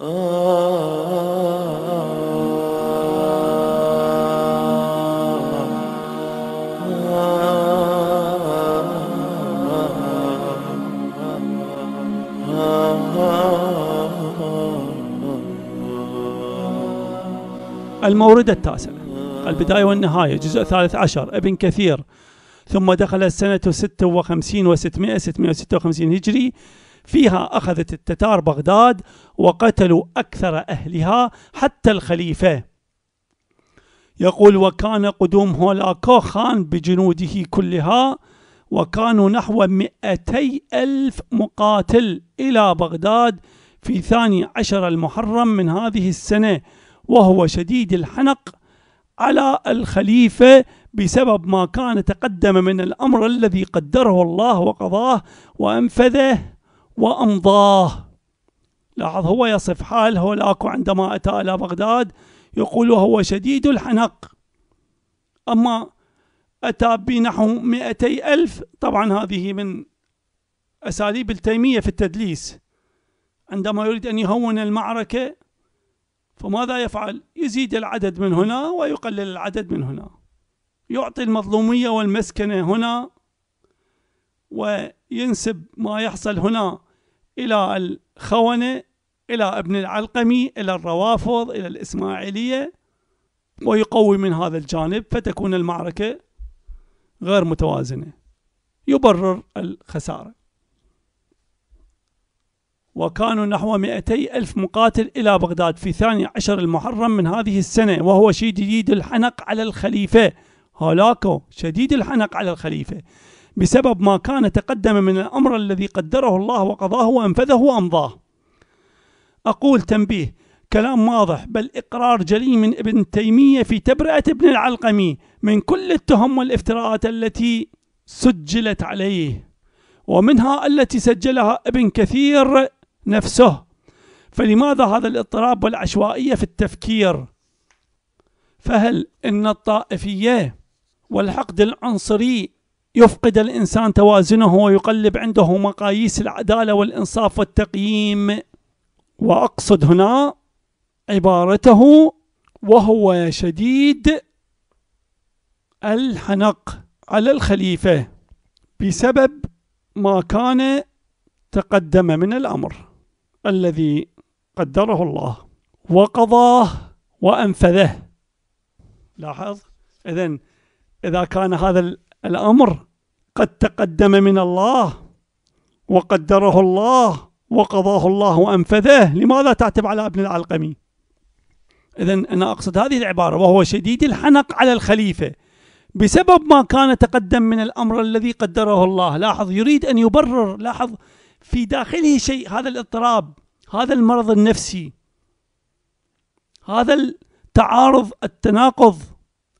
المورد التاسع البداية والنهاية جزء ثالث عشر ابن كثير ثم دخل السنة ستة وخمسين وستمائة ستمائة وستة وخمسين هجري فيها أخذت التتار بغداد وقتلوا أكثر أهلها حتى الخليفة يقول وكان قدوم هولاكو خان بجنوده كلها وكانوا نحو مئتي ألف مقاتل إلى بغداد في ثاني عشر المحرم من هذه السنة وهو شديد الحنق على الخليفة بسبب ما كان تقدم من الأمر الذي قدره الله وقضاه وأنفذه وأمضاه لاحظ هو يصف حال هولاكو عندما أتى إلى بغداد يقول هو شديد الحنق أما أتى بنحو مئتي ألف طبعا هذه من أساليب التيمية في التدليس عندما يريد أن يهون المعركة فماذا يفعل؟ يزيد العدد من هنا ويقلل العدد من هنا يعطي المظلومية والمسكنة هنا وينسب ما يحصل هنا إلى الخونة إلى ابن العلقمي إلى الروافض إلى الإسماعيلية ويقوي من هذا الجانب فتكون المعركة غير متوازنة يبرر الخسارة وكانوا نحو 200 ألف مقاتل إلى بغداد في ثاني عشر المحرم من هذه السنة وهو شديد الحنق على الخليفة هولاكو شديد الحنق على الخليفة بسبب ما كان تقدم من الأمر الذي قدره الله وقضاه وأنفذه وأمضاه أقول تنبيه كلام واضح بل إقرار جلي من ابن تيمية في تبرئة ابن العلقمي من كل التهم والافتراءات التي سجلت عليه ومنها التي سجلها ابن كثير نفسه فلماذا هذا الاضطراب والعشوائية في التفكير فهل إن الطائفية والحقد العنصري يفقد الإنسان توازنه ويقلب عنده مقاييس العدالة والإنصاف والتقييم وأقصد هنا عبارته وهو شديد الحنق على الخليفة بسبب ما كان تقدم من الأمر الذي قدره الله وقضاه وأنفذه لاحظ إذا إذا كان هذا الأمر قد تقدم من الله وقدره الله وقضاه الله وأنفذه لماذا تعتب على ابن العلقمي إذا أنا أقصد هذه العبارة وهو شديد الحنق على الخليفة بسبب ما كان تقدم من الأمر الذي قدره الله لاحظ يريد أن يبرر لاحظ في داخله شيء هذا الاضطراب هذا المرض النفسي هذا التعارض التناقض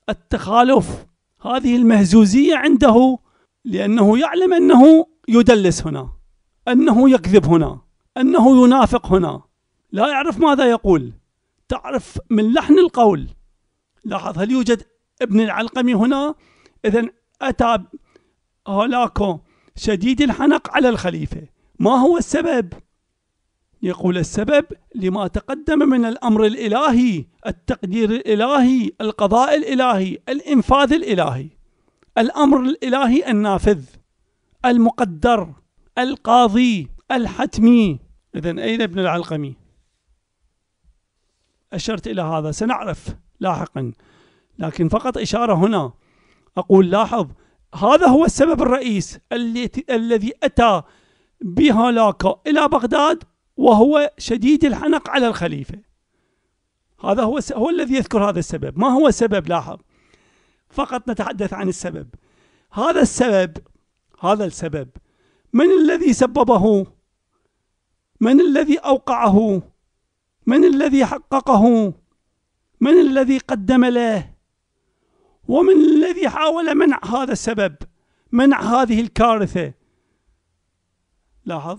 التخالف هذه المهزوزية عنده لأنه يعلم أنه يدلس هنا أنه يكذب هنا أنه ينافق هنا لا يعرف ماذا يقول تعرف من لحن القول لاحظ هل يوجد ابن العلقمي هنا إذا أتى هولاكو شديد الحنق على الخليفة ما هو السبب؟ يقول السبب لما تقدم من الأمر الإلهي التقدير الإلهي القضاء الإلهي الإنفاذ الإلهي الأمر الإلهي النافذ المقدر القاضي الحتمي إذا أين ابن العلقمي أشرت إلى هذا سنعرف لاحقا لكن فقط إشارة هنا أقول لاحظ هذا هو السبب الرئيس الذي أتى بهلاك إلى بغداد وهو شديد الحنق على الخليفة هذا هو هو الذي يذكر هذا السبب ما هو سبب لاحظ فقط نتحدث عن السبب هذا السبب هذا السبب من الذي سببه من الذي أوقعه من الذي حققه من الذي قدم له ومن الذي حاول منع هذا السبب منع هذه الكارثة لاحظ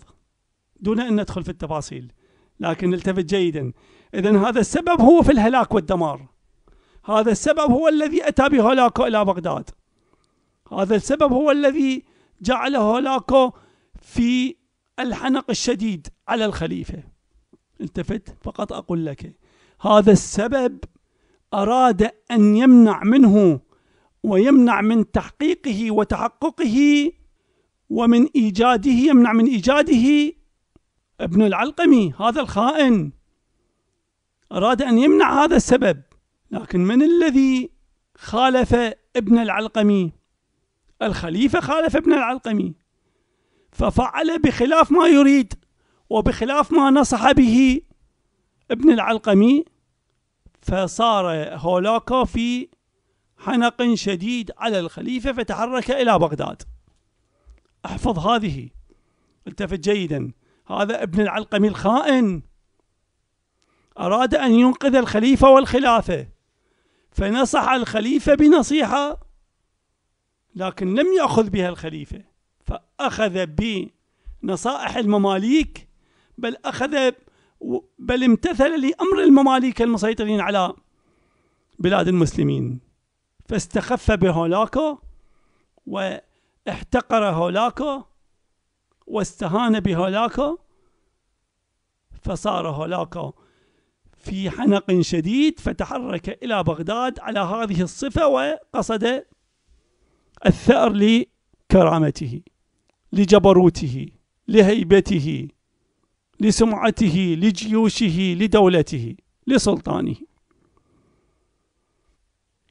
دون أن ندخل في التفاصيل لكن نلتفت جيدا إذا هذا السبب هو في الهلاك والدمار هذا السبب هو الذي أتى بهولاكو إلى بغداد هذا السبب هو الذي جعل هولاكو في الحنق الشديد على الخليفة التفت فقط أقول لك هذا السبب أراد أن يمنع منه ويمنع من تحقيقه وتحققه ومن إيجاده يمنع من إيجاده ابن العلقمي هذا الخائن أراد أن يمنع هذا السبب لكن من الذي خالف ابن العلقمي الخليفة خالف ابن العلقمي ففعل بخلاف ما يريد وبخلاف ما نصح به ابن العلقمي فصار هولاكو في حنق شديد على الخليفة فتحرك إلى بغداد احفظ هذه التفت جيدا هذا ابن العلقمي الخائن أراد أن ينقذ الخليفة والخلافة فنصح الخليفة بنصيحة لكن لم يأخذ بها الخليفة فأخذ بنصائح المماليك بل أخذ بل امتثل لأمر المماليك المسيطرين على بلاد المسلمين فاستخف بهولاكو واحتقر هولاكو واستهان بهولاكا فصار هولاكا في حنق شديد فتحرك إلى بغداد على هذه الصفة وقصد الثأر لكرامته لجبروته لهيبته لسمعته لجيوشه لدولته لسلطانه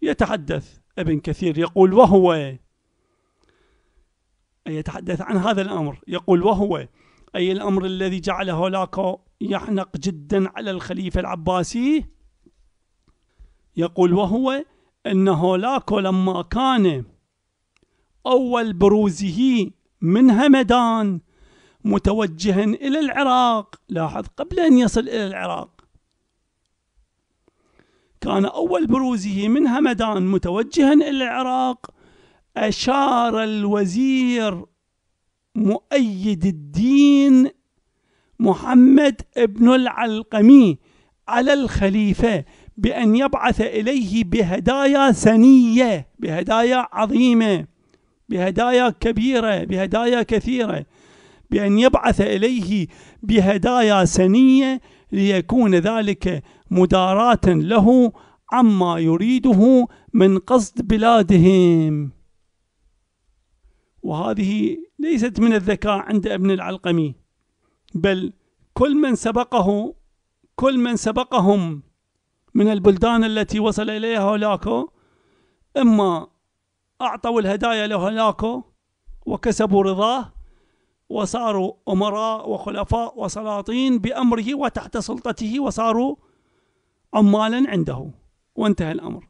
يتحدث ابن كثير يقول وهو يتحدث عن هذا الأمر يقول وهو أي الأمر الذي جعل هولاكو يحنق جدا على الخليفة العباسي يقول وهو أن هولاكو لما كان أول بروزه من همدان متوجها إلى العراق لاحظ قبل أن يصل إلى العراق كان أول بروزه من همدان متوجها إلى العراق أشار الوزير مؤيد الدين محمد بن العلقمي على الخليفة بأن يبعث إليه بهدايا سنية بهدايا عظيمة بهدايا كبيرة بهدايا كثيرة بأن يبعث إليه بهدايا سنية ليكون ذلك مداراة له عما يريده من قصد بلادهم وهذه ليست من الذكاء عند ابن العلقمي بل كل من سبقه كل من سبقهم من البلدان التي وصل إليها هولاكو إما أعطوا الهدايا لهولاكو وكسبوا رضاه وصاروا أمراء وخلفاء وسلاطين بأمره وتحت سلطته وصاروا عمالا عنده وانتهى الأمر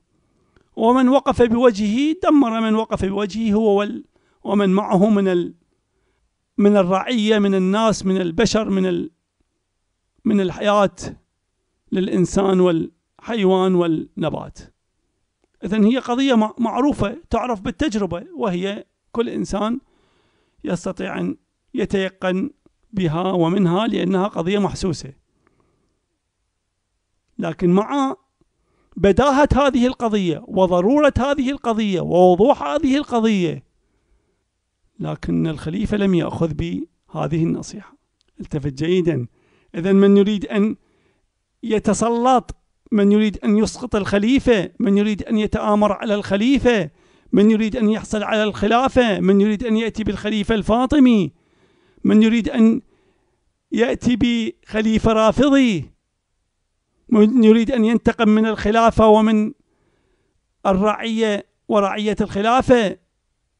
ومن وقف بوجهه دمر من وقف بوجهه هو وال ومن معه من ال من الرعية من الناس من البشر من ال من الحياة للإنسان والحيوان والنبات إذن هي قضية معروفة تعرف بالتجربة وهي كل إنسان يستطيع أن يتيقن بها ومنها لأنها قضية محسوسة لكن مع بداهة هذه القضية وضرورة هذه القضية ووضوح هذه القضية لكن الخليفة لم يأخذ بهذه النصيحة التفت جيدا إذا من يريد أن يتسلط من يريد أن يسقط الخليفة من يريد أن يتآمر على الخليفة من يريد أن يحصل على الخلافة من يريد أن يأتي بالخليفة الفاطمي من يريد أن يأتي بخليفة رافضي من يريد أن ينتقم من الخلافة ومن الرعية ورعية الخلافة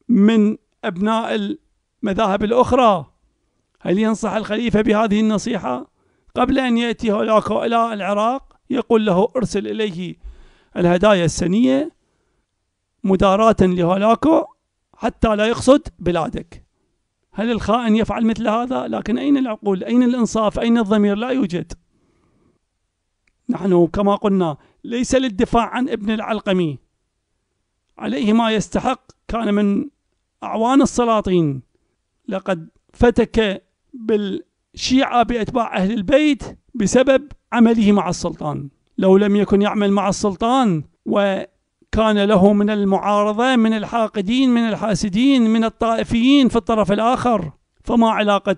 من أبناء المذاهب الأخرى هل ينصح الخليفة بهذه النصيحة قبل أن يأتي هولاكو إلى العراق يقول له أرسل إليه الهدايا السنية مداراة لهولاكو حتى لا يقصد بلادك هل الخائن يفعل مثل هذا؟ لكن أين العقول؟ أين الإنصاف؟ أين الضمير؟ لا يوجد نحن كما قلنا ليس للدفاع عن ابن العلقمي عليه ما يستحق كان من أعوان السلاطين لقد فتك بالشيعة بأتباع أهل البيت بسبب عمله مع السلطان لو لم يكن يعمل مع السلطان وكان له من المعارضة من الحاقدين من الحاسدين من الطائفيين في الطرف الآخر فما علاقة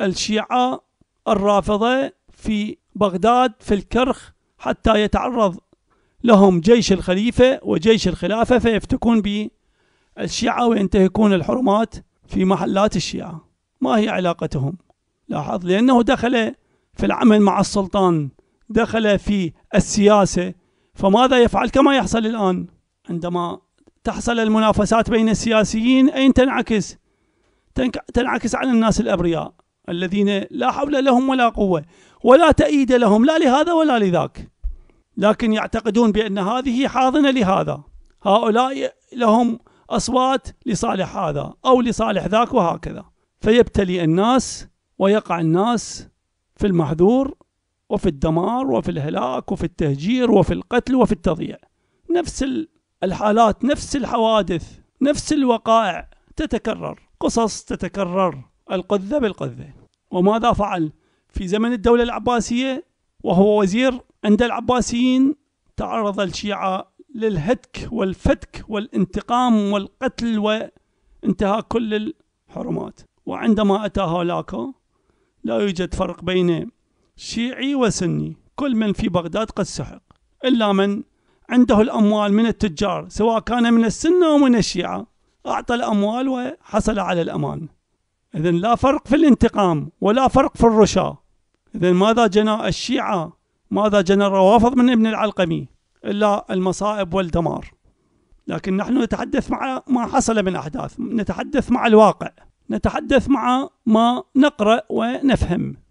الشيعة الرافضة في بغداد في الكرخ حتى يتعرض لهم جيش الخليفة وجيش الخلافة فيفتكون به الشيعة وينتهكون الحرمات في محلات الشيعة ما هي علاقتهم لاحظ لأنه دخل في العمل مع السلطان دخل في السياسة فماذا يفعل كما يحصل الآن عندما تحصل المنافسات بين السياسيين أين تنعكس تنعكس على الناس الأبرياء الذين لا حول لهم ولا قوة ولا تأييد لهم لا لهذا ولا لذاك لكن يعتقدون بأن هذه حاضنة لهذا هؤلاء لهم أصوات لصالح هذا أو لصالح ذاك وهكذا فيبتلي الناس ويقع الناس في المحذور وفي الدمار وفي الهلاك وفي التهجير وفي القتل وفي التضييع نفس الحالات نفس الحوادث نفس الوقائع تتكرر قصص تتكرر القذة بالقذة وماذا فعل في زمن الدولة العباسية وهو وزير عند العباسيين تعرض الشيعة للهتك والفتك والانتقام والقتل وانتهاء كل الحرمات وعندما أتى هولاكو لا يوجد فرق بين شيعي وسني كل من في بغداد قد سحق إلا من عنده الأموال من التجار سواء كان من السنة أو من الشيعة أعطى الأموال وحصل على الأمان إذا لا فرق في الانتقام ولا فرق في الرشا إذا ماذا جنى الشيعة ماذا جنى الروافض من ابن العلقمي إلا المصائب والدمار لكن نحن نتحدث مع ما حصل من أحداث نتحدث مع الواقع نتحدث مع ما نقرأ ونفهم